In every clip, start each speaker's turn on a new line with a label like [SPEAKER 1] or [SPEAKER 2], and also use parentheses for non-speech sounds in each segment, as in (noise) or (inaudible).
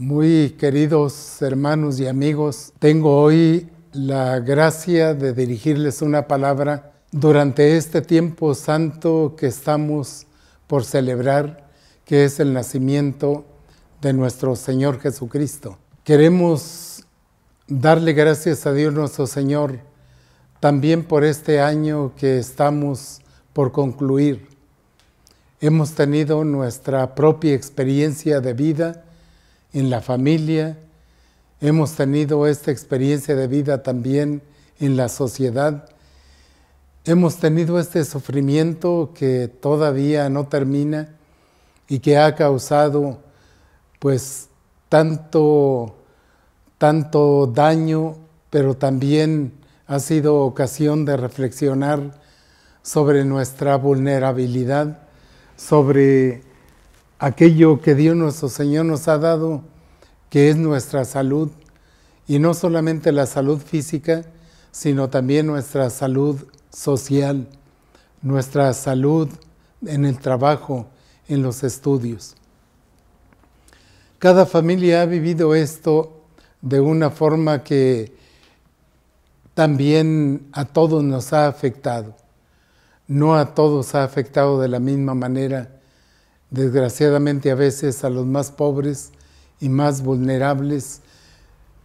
[SPEAKER 1] Muy queridos hermanos y amigos, tengo hoy la gracia de dirigirles una palabra durante este tiempo santo que estamos por celebrar, que es el nacimiento de nuestro Señor Jesucristo. Queremos darle gracias a Dios nuestro Señor también por este año que estamos por concluir. Hemos tenido nuestra propia experiencia de vida, en la familia, hemos tenido esta experiencia de vida también en la sociedad, hemos tenido este sufrimiento que todavía no termina y que ha causado pues tanto, tanto daño, pero también ha sido ocasión de reflexionar sobre nuestra vulnerabilidad, sobre aquello que Dios nuestro Señor nos ha dado, que es nuestra salud, y no solamente la salud física, sino también nuestra salud social, nuestra salud en el trabajo, en los estudios. Cada familia ha vivido esto de una forma que también a todos nos ha afectado. No a todos ha afectado de la misma manera desgraciadamente a veces a los más pobres y más vulnerables,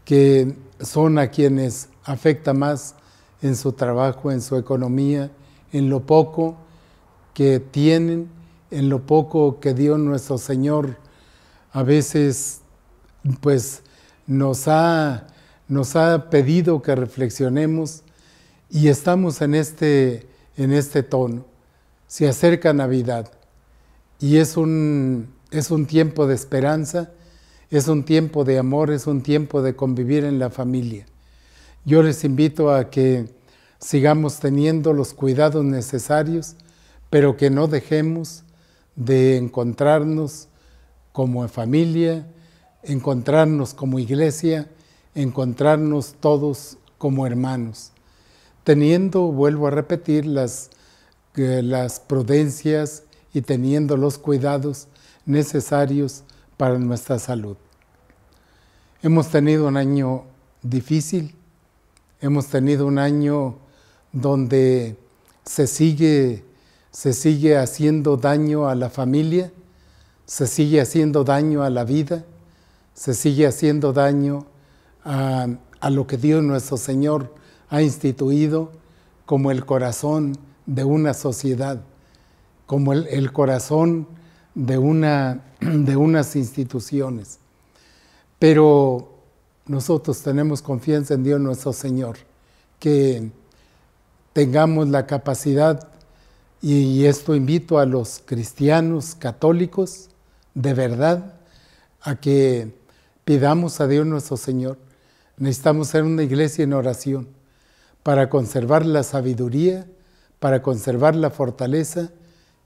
[SPEAKER 1] que son a quienes afecta más en su trabajo, en su economía, en lo poco que tienen, en lo poco que dio nuestro Señor. A veces, pues, nos ha, nos ha pedido que reflexionemos y estamos en este, en este tono. Se acerca Navidad y es un, es un tiempo de esperanza, es un tiempo de amor, es un tiempo de convivir en la familia. Yo les invito a que sigamos teniendo los cuidados necesarios, pero que no dejemos de encontrarnos como familia, encontrarnos como iglesia, encontrarnos todos como hermanos, teniendo, vuelvo a repetir, las, eh, las prudencias, y teniendo los cuidados necesarios para nuestra salud. Hemos tenido un año difícil, hemos tenido un año donde se sigue, se sigue haciendo daño a la familia, se sigue haciendo daño a la vida, se sigue haciendo daño a, a lo que Dios nuestro Señor ha instituido como el corazón de una sociedad como el, corazón de, una, (clears throat) de unas instituciones. Pero nosotros tenemos confianza en Dios nuestro Señor, que tengamos la capacidad, y esto invito a los cristianos católicos, de verdad, a que pidamos a Dios nuestro Señor. Necesitamos ser una iglesia en oración para conservar la sabiduría, para conservar la fortaleza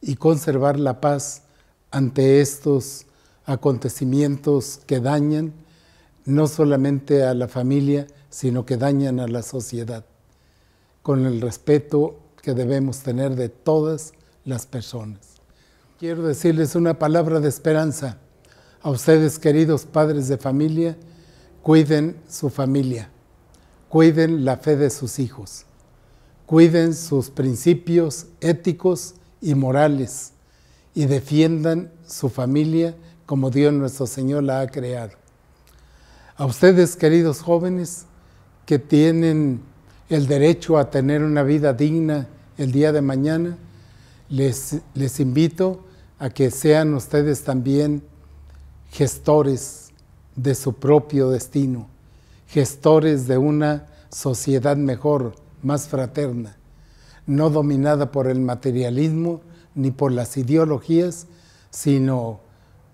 [SPEAKER 1] y conservar la paz ante estos acontecimientos que dañan no solamente a la familia, sino que dañan a la sociedad, con el respeto que debemos tener de todas las personas. Quiero decirles una palabra de esperanza a ustedes, queridos padres de familia, cuiden su familia, cuiden la fe de sus hijos, cuiden sus principios éticos, y morales y defiendan su familia como Dios nuestro Señor la ha creado. A ustedes, queridos jóvenes, que tienen el derecho a tener una vida digna el día de mañana, les, les invito a que sean ustedes también gestores de su propio destino, gestores de una sociedad mejor, más fraterna no dominada por el materialismo ni por las ideologías, sino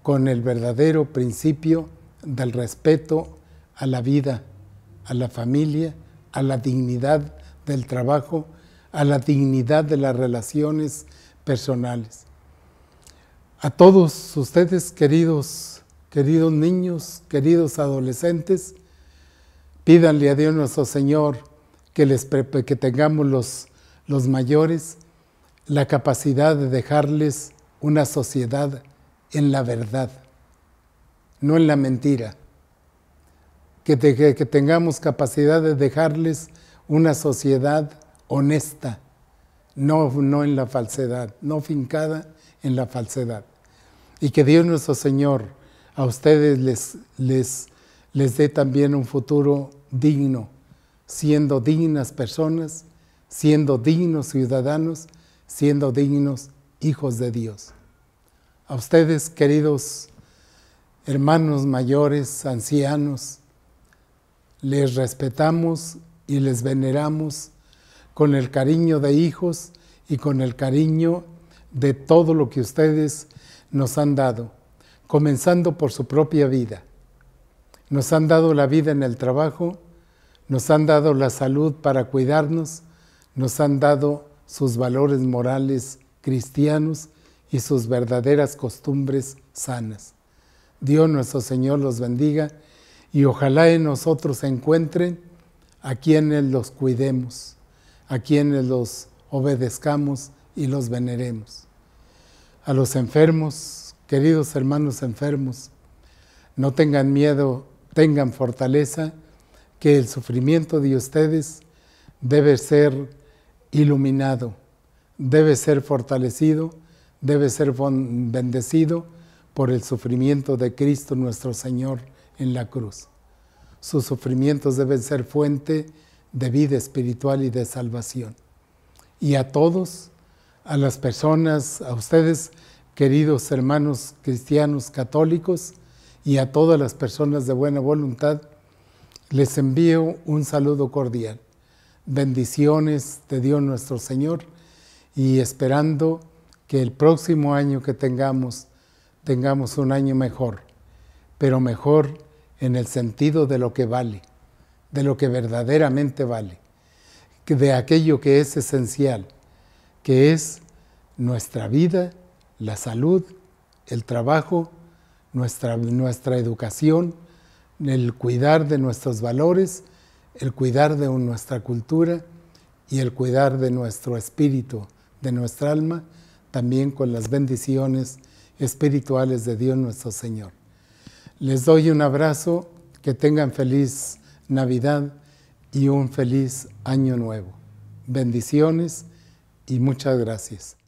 [SPEAKER 1] con el verdadero principio del respeto a la vida, a la familia, a la dignidad del trabajo, a la dignidad de las relaciones personales. A todos ustedes, queridos, queridos niños, queridos adolescentes, pídanle a Dios nuestro Señor que, les, que tengamos los los mayores, la capacidad de dejarles una sociedad en la verdad, no en la mentira. Que, tengamos capacidad de dejarles una sociedad honesta, no, en la falsedad, no fincada en la falsedad. Y que Dios nuestro Señor a ustedes les, les dé también un futuro digno, siendo dignas personas siendo dignos ciudadanos, siendo dignos hijos de Dios. A ustedes, queridos hermanos mayores, ancianos, les respetamos y les veneramos con el cariño de hijos y con el cariño de todo lo que ustedes nos han dado, comenzando por su propia vida. Nos han dado la vida en el trabajo, nos han dado la salud para cuidarnos, nos han dado sus valores morales cristianos y sus verdaderas costumbres sanas. Dios nuestro Señor los bendiga y ojalá en nosotros se encuentren a quienes los cuidemos, a quienes los obedezcamos y los veneremos. A los enfermos, queridos hermanos enfermos, no tengan miedo, tengan fortaleza, que el sufrimiento de ustedes debe ser iluminado, debe ser fortalecido, debe ser bendecido por el sufrimiento de Cristo nuestro Señor en la cruz. Sus sufrimientos deben ser fuente de vida espiritual y de salvación. Y a todos, a las personas, a ustedes, queridos hermanos cristianos católicos, y a todas las personas de buena voluntad, les envío un saludo cordial bendiciones de Dios nuestro Señor y esperando que el próximo año que tengamos tengamos un año mejor, pero mejor en el sentido de lo que vale, de lo que verdaderamente vale, de aquello que es esencial, que es nuestra vida, la salud, el trabajo, nuestra, nuestra educación, el cuidar de nuestros valores el cuidar de nuestra cultura y el cuidar de nuestro espíritu, de nuestra alma, también con las bendiciones espirituales de Dios nuestro Señor. Les doy un abrazo, que tengan feliz Navidad y un feliz año nuevo. Bendiciones y muchas gracias.